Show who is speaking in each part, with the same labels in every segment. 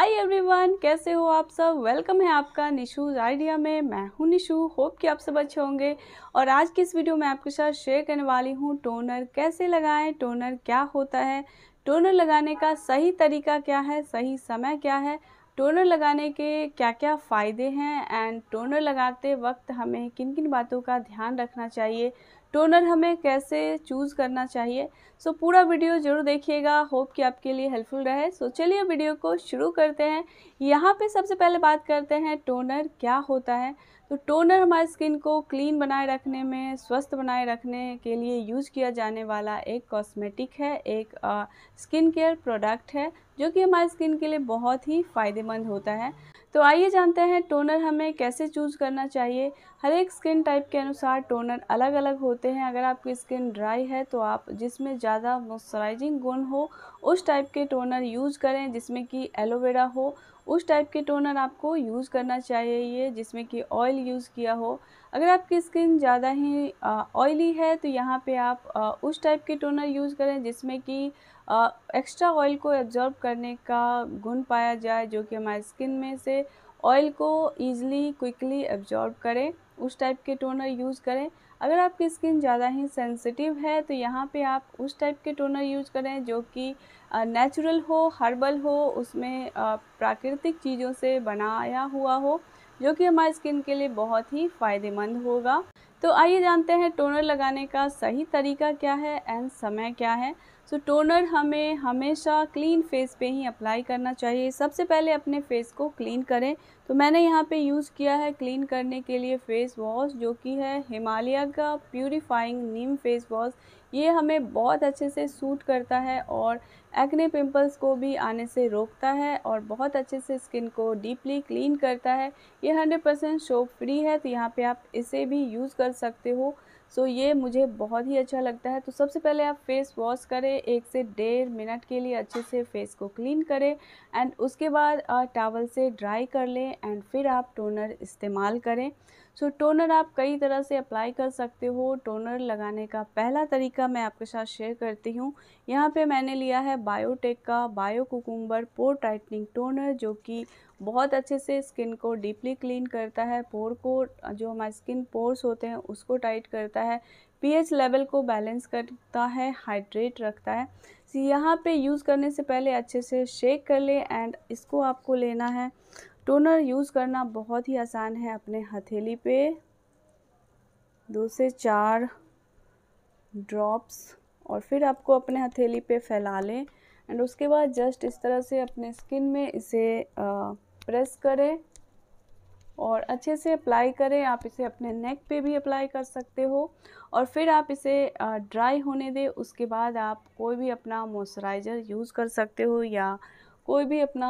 Speaker 1: hi everyone कैसे हो आप सब वेलकम है आपका निशूज आइडिया में मैं हूँ निशू होप कि आप सब अच्छे होंगे और आज की इस वीडियो में आपके साथ शेयर करने वाली हूँ टोनर कैसे लगाएं टोनर क्या होता है टोनर लगाने का सही तरीका क्या है सही समय क्या है टोनर लगाने के क्या क्या फ़ायदे हैं एंड टोनर लगाते वक्त हमें किन किन बातों का ध्यान रखना चाहिए टोनर हमें कैसे चूज़ करना चाहिए सो पूरा वीडियो जरूर देखिएगा होप कि आपके लिए हेल्पफुल रहे सो so, चलिए वीडियो को शुरू करते हैं यहाँ पे सबसे पहले बात करते हैं टोनर क्या होता है तो टोनर हमारे स्किन को क्लीन बनाए रखने में स्वस्थ बनाए रखने के लिए यूज़ किया जाने वाला एक कॉस्मेटिक है एक स्किन केयर प्रोडक्ट है जो कि हमारे स्किन के लिए बहुत ही फ़ायदेमंद होता है तो आइए जानते हैं टोनर हमें कैसे चूज़ करना चाहिए हर एक स्किन टाइप के अनुसार टोनर अलग अलग होते हैं अगर आपकी स्किन ड्राई है तो आप जिसमें ज़्यादा मॉइस्चराइजिंग गुण हो उस टाइप के टोनर यूज़ करें जिसमें कि एलोवेरा हो उस टाइप के टोनर आपको यूज़ करना चाहिए जिसमें कि ऑयल यूज़ किया हो अगर आपकी स्किन ज़्यादा ही ऑयली है तो यहाँ पे आप आ, उस टाइप के टोनर यूज़ करें जिसमें कि एक्स्ट्रा ऑयल को एब्जॉर्ब करने का गुण पाया जाए जो कि हमारे स्किन में से ऑयल को ईज़िली क्विकली एब्जॉर्ब करें उस टाइप के टोनर यूज़ करें अगर आपकी स्किन ज़्यादा ही सेंसिटिव है तो यहाँ पे आप उस टाइप के टोनर यूज़ करें जो कि नेचुरल हो हर्बल हो उसमें प्राकृतिक चीज़ों से बनाया हुआ हो जो कि हमारी स्किन के लिए बहुत ही फ़ायदेमंद होगा तो आइए जानते हैं टोनर लगाने का सही तरीका क्या है एंड समय क्या है सो so, टोनर हमें हमेशा क्लीन फेस पे ही अप्लाई करना चाहिए सबसे पहले अपने फेस को क्लीन करें तो मैंने यहाँ पे यूज़ किया है क्लीन करने के लिए फेस वॉश जो कि है हिमालय का प्योरीफाइंग नीम फेस वॉश ये हमें बहुत अच्छे से सूट करता है और एक्ने पिंपल्स को भी आने से रोकता है और बहुत अच्छे से स्किन को डीपली क्लीन करता है ये 100% परसेंट शोप फ्री है तो यहाँ पे आप इसे भी यूज़ कर सकते हो सो ये मुझे बहुत ही अच्छा लगता है तो सबसे पहले आप फेस वॉश करें एक से डेढ़ मिनट के लिए अच्छे से फेस को क्लीन करें एंड उसके बाद टावल से ड्राई कर लें एंड फिर आप टोनर इस्तेमाल करें सो so, टोनर आप कई तरह से अप्लाई कर सकते हो टोनर लगाने का पहला तरीका मैं आपके साथ शेयर करती हूँ यहाँ पे मैंने लिया है बायोटेक का bio cucumber pore tightening toner जो कि बहुत अच्छे से स्किन को डीपली क्लीन करता है पोर को जो हमारे स्किन पोर्स होते हैं उसको टाइट करता है पीएच लेवल को बैलेंस करता है हाइड्रेट रखता है यहाँ पे यूज़ करने से पहले अच्छे से शेक कर ले एंड इसको आपको लेना है टोनर यूज़ करना बहुत ही आसान है अपने हथेली पे दो से चार ड्रॉप्स और फिर आपको अपने हथेली पे फैला लें एंड उसके बाद जस्ट इस तरह से अपने स्किन में इसे प्रेस करें और अच्छे से अप्लाई करें आप इसे अपने नेक पे भी अप्लाई कर सकते हो और फिर आप इसे ड्राई होने दें उसके बाद आप कोई भी अपना मॉइस्चराइज़र यूज़ कर सकते हो या कोई भी अपना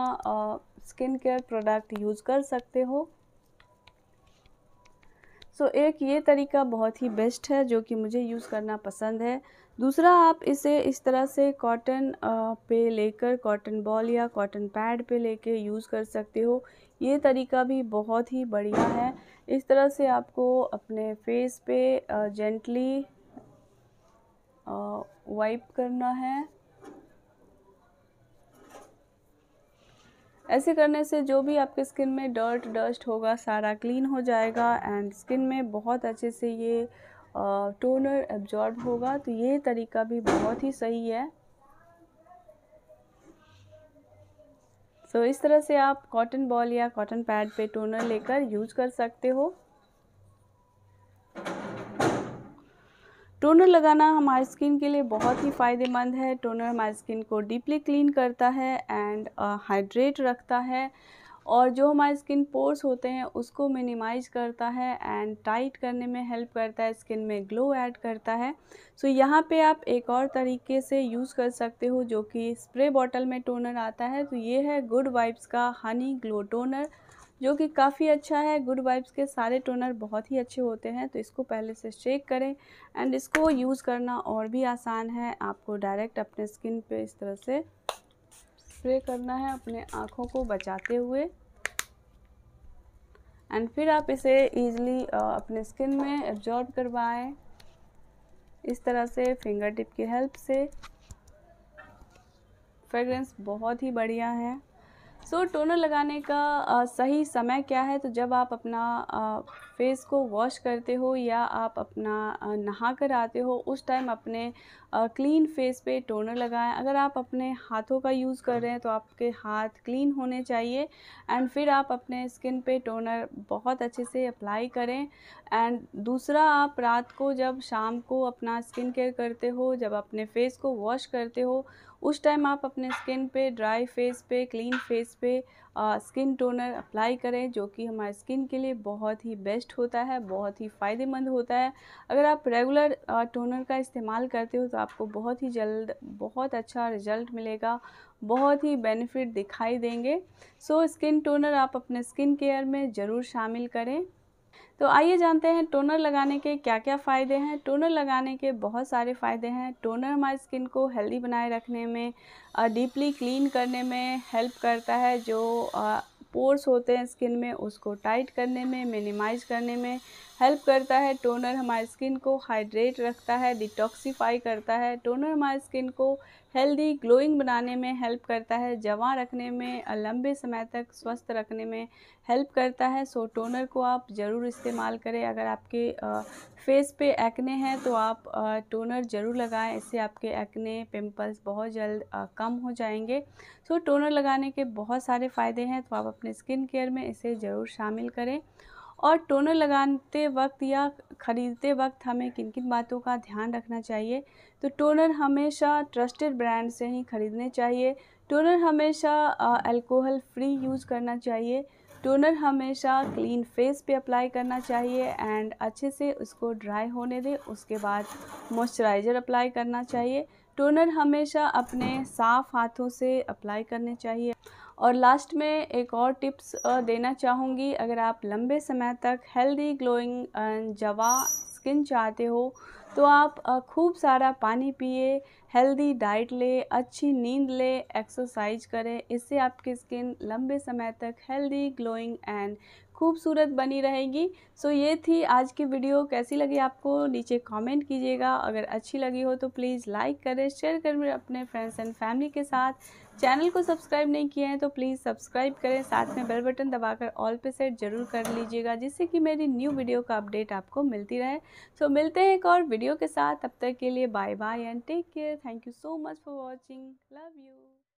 Speaker 1: स्किन केयर प्रोडक्ट यूज़ कर सकते हो सो so, एक ये तरीका बहुत ही बेस्ट है जो कि मुझे यूज़ करना पसंद है दूसरा आप इसे इस तरह से कॉटन पे लेकर कॉटन बॉल या कॉटन पैड पे लेके यूज़ कर सकते हो ये तरीका भी बहुत ही बढ़िया है इस तरह से आपको अपने फेस पे जेंटली वाइप करना है ऐसे करने से जो भी आपके स्किन में डर्ट डस्ट होगा सारा क्लीन हो जाएगा एंड स्किन में बहुत अच्छे से ये टोनर एब्जॉर्ब होगा तो ये तरीका भी बहुत ही सही है सो so, इस तरह से आप कॉटन बॉल या कॉटन पैड पे टोनर लेकर यूज कर सकते हो टोनर लगाना हमारे स्किन के लिए बहुत ही फ़ायदेमंद है टोनर हमारे स्किन को डीपली क्लीन करता है एंड हाइड्रेट रखता है और जो हमारे स्किन पोर्स होते हैं उसको मिनिमाइज करता है एंड टाइट करने में हेल्प करता है स्किन में ग्लो ऐड करता है सो so, यहाँ पे आप एक और तरीके से यूज़ कर सकते हो जो कि स्प्रे बॉटल में टोनर आता है तो ये है गुड वाइब्स का हनी ग्लो टोनर जो कि काफ़ी अच्छा है गुड वाइब्स के सारे टोनर बहुत ही अच्छे होते हैं तो इसको पहले से शेक करें एंड इसको यूज़ करना और भी आसान है आपको डायरेक्ट अपने स्किन पे इस तरह से स्प्रे करना है अपने आँखों को बचाते हुए एंड फिर आप इसे ईज़िली अपने स्किन में एब्जॉर्ब करवाएं इस तरह से फिंगर टिप की हेल्प से फ्रेगरेंस बहुत ही बढ़िया है सो so, टोनर लगाने का आ, सही समय क्या है तो जब आप अपना आ, फेस को वॉश करते हो या आप अपना नहा कर आते हो उस टाइम अपने आ, क्लीन फेस पे टोनर लगाएं अगर आप अपने हाथों का यूज़ कर रहे हैं तो आपके हाथ क्लीन होने चाहिए एंड फिर आप अपने स्किन पे टोनर बहुत अच्छे से अप्लाई करें एंड दूसरा आप रात को जब शाम को अपना स्किन केयर करते हो जब अपने फेस को वॉश करते हो उस टाइम आप अपने स्किन पे ड्राई फेस पे क्लीन फेस पे आ, स्किन टोनर अप्लाई करें जो कि हमारे स्किन के लिए बहुत ही बेस्ट होता है बहुत ही फ़ायदेमंद होता है अगर आप रेगुलर टोनर का इस्तेमाल करते हो तो आपको बहुत ही जल्द बहुत अच्छा रिजल्ट मिलेगा बहुत ही बेनिफिट दिखाई देंगे सो स्किन टोनर आप अपने स्किन केयर में ज़रूर शामिल करें तो आइए जानते हैं टोनर लगाने के क्या क्या फ़ायदे हैं टोनर लगाने के बहुत सारे फ़ायदे हैं टोनर हमारे स्किन को हेल्दी बनाए रखने में डीपली क्लीन करने में हेल्प करता है जो पोर्स होते हैं स्किन में उसको टाइट करने में मिनिमाइज करने में हेल्प करता है टोनर हमारे स्किन को हाइड्रेट रखता है डिटॉक्सीफाई करता है टोनर हमारे स्किन को हेल्दी ग्लोइंग बनाने में हेल्प करता है जवा रखने में लंबे समय तक स्वस्थ रखने में हेल्प करता है सो टोनर को आप ज़रूर इस्तेमाल करें अगर आपके फेस पे एक्ने हैं तो आप टोनर ज़रूर लगाएं इससे आपके एक्ने पिंपल्स बहुत जल्द कम हो जाएंगे सो टोनर लगाने के बहुत सारे फ़ायदे हैं तो आप अपने स्किन केयर में इसे ज़रूर शामिल करें और टोनर लगाते वक्त या ख़रीदते वक्त हमें किन किन बातों का ध्यान रखना चाहिए तो टोनर हमेशा ट्रस्टेड ब्रांड से ही ख़रीदने चाहिए टोनर हमेशा अल्कोहल फ्री यूज़ करना चाहिए टोनर हमेशा क्लीन फेस पे अप्लाई करना चाहिए एंड अच्छे से उसको ड्राई होने दें उसके बाद मॉइस्चराइज़र अप्लाई करना चाहिए टोनर हमेशा अपने साफ़ हाथों से अप्लाई करने चाहिए और लास्ट में एक और टिप्स देना चाहूँगी अगर आप लंबे समय तक हेल्दी ग्लोइंग जवा स्किन चाहते हो तो आप खूब सारा पानी पिए हेल्दी डाइट ले अच्छी नींद ले एक्सरसाइज करें इससे आपकी स्किन लंबे समय तक हेल्दी ग्लोइंग एंड खूबसूरत बनी रहेगी सो so, ये थी आज की वीडियो कैसी लगी आपको नीचे कमेंट कीजिएगा अगर अच्छी लगी हो तो प्लीज़ लाइक करें शेयर करें अपने फ्रेंड्स एंड फैमिली के साथ चैनल को सब्सक्राइब नहीं किया है तो प्लीज़ सब्सक्राइब करें साथ में बेल बटन दबाकर ऑल पे सेट जरूर कर लीजिएगा जिससे कि मेरी न्यू वीडियो का अपडेट आपको मिलती रहे सो so, मिलते हैं एक और वीडियो के साथ तब तक के लिए bye bye and take care thank you so much for watching love you